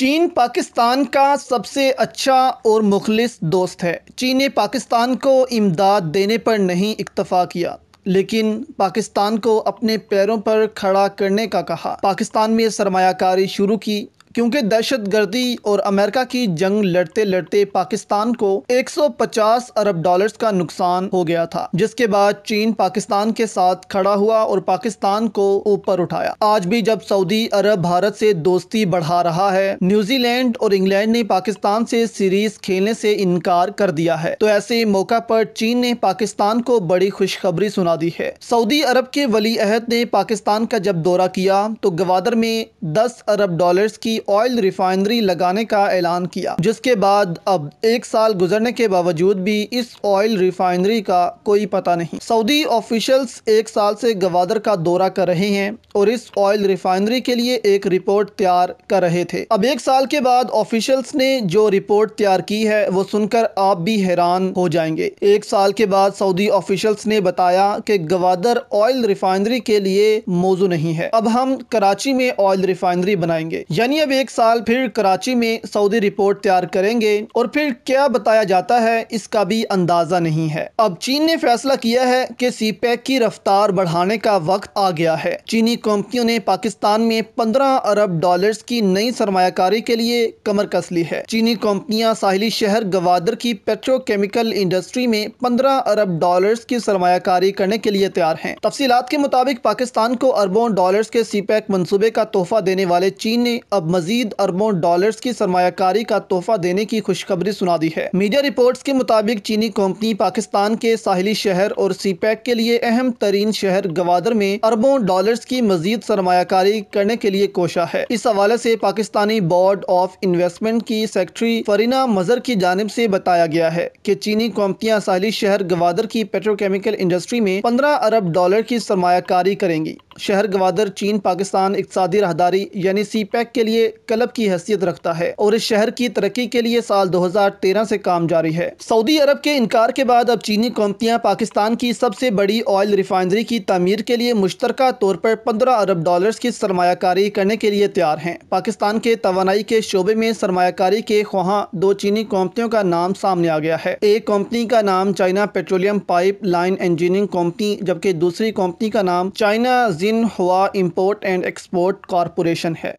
चीन पाकिस्तान का सबसे अच्छा और मुखलिस दोस्त है चीन ने पाकिस्तान को इमदाद देने पर नहीं इक्तफा किया लेकिन पाकिस्तान को अपने पैरों पर खड़ा करने का कहा पाकिस्तान में सरमाकारी शुरू की क्योंकि गर्दी और अमेरिका की जंग लड़ते लड़ते पाकिस्तान को 150 अरब डॉलर्स का नुकसान हो गया था जिसके बाद चीन पाकिस्तान के साथ खड़ा हुआ और पाकिस्तान को ऊपर उठाया आज भी जब सऊदी अरब भारत से दोस्ती बढ़ा रहा है न्यूजीलैंड और इंग्लैंड ने पाकिस्तान से सीरीज खेलने से इनकार कर दिया है तो ऐसे मौका पर चीन ने पाकिस्तान को बड़ी खुशखबरी सुना दी है सऊदी अरब के वली अहद ने पाकिस्तान का जब दौरा किया तो गवादर में दस अरब डॉलर की ऑयल रिफाइनरी लगाने का ऐलान किया जिसके बाद अब एक साल गुजरने के बावजूद भी इस ऑयल रिफाइनरी का कोई पता नहीं सऊदी ऑफिशियल्स एक साल से गवादर का दौरा कर रहे हैं और इस ऑयल रिफाइनरी के लिए एक रिपोर्ट तैयार कर रहे थे अब एक साल के बाद ऑफिशियल्स ने जो रिपोर्ट तैयार की है वो सुनकर आप भी हैरान हो जाएंगे एक साल के बाद सऊदी ऑफिशियल्स ने बताया कि गवादर ऑयल रिफाइनरी के लिए मौजू नहीं है अब हम कराची में ऑयल रिफाइनरी बनाएंगे यानी अब करीब एक साल फिर कराची में सऊदी रिपोर्ट तैयार करेंगे और फिर क्या बताया जाता है इसका भी अंदाज़ा नहीं है अब चीन ने फैसला किया है कि सीपैक e की रफ्तार बढ़ाने का वक्त आ गया है चीनी कंपनियों ने पाकिस्तान में पंद्रह अरब डॉलर की नई सरमाकारी के लिए कमर कस ली है चीनी कंपनियां साहिली शहर गवादर की पेट्रोकेमिकल इंडस्ट्री में पंद्रह अरब डॉलर की सरमाकारी करने के लिए तैयार है तफसीत के मुताबिक पाकिस्तान को अरबों डॉलर के सी e मंसूबे का तोहफा देने वाले चीन ने अब मजीद अरबों डॉलर की सरमाकारी का तोहफा देने की खुशखबरी सुना दी है मीडिया रिपोर्ट के मुताबिक चीनी कंपनी पाकिस्तान के साहिली शहर और सी पैक के लिए अहम तरीन शहर गवादर में अरबों डॉलर की मजीद सरमाकारी करने के लिए कोशा है इस हवाले ऐसी पाकिस्तानी बोर्ड ऑफ इन्वेस्टमेंट की सेक्रेटरी फरीना मजर की जानब ऐसी बताया गया है की चीनी कंपनियाँ साहिली शहर गवादर की पेट्रोकेमिकल इंडस्ट्री में पंद्रह अरब डॉलर की सरमाकारी करेंगी शहर गवादर चीन पाकिस्तान इकसादी राहदारी यानी सी पैक के लिए क्लब की हैसियत रखता है और इस शहर की तरक्की के लिए साल 2013 से काम जारी है सऊदी अरब के इनकार के बाद अब चीनी कंपनियां पाकिस्तान की सबसे बड़ी ऑयल रिफाइनरी की तमीर के लिए मुश्तरक तौर पर पंद्रह अरब डॉलर की सरमाकारी करने के लिए तैयार हैं पाकिस्तान के तोानाई के शोबे में सरमाकारी के ख्वाहां दो चीनी कंपनियों का नाम सामने आ गया है एक कंपनी का नाम China petroleum pipe line engineering company जबकि दूसरी कंपनी का नाम चाइना जिन हुआ इम्पोर्ट एंड एक्सपोर्ट कॉरपोरेशन है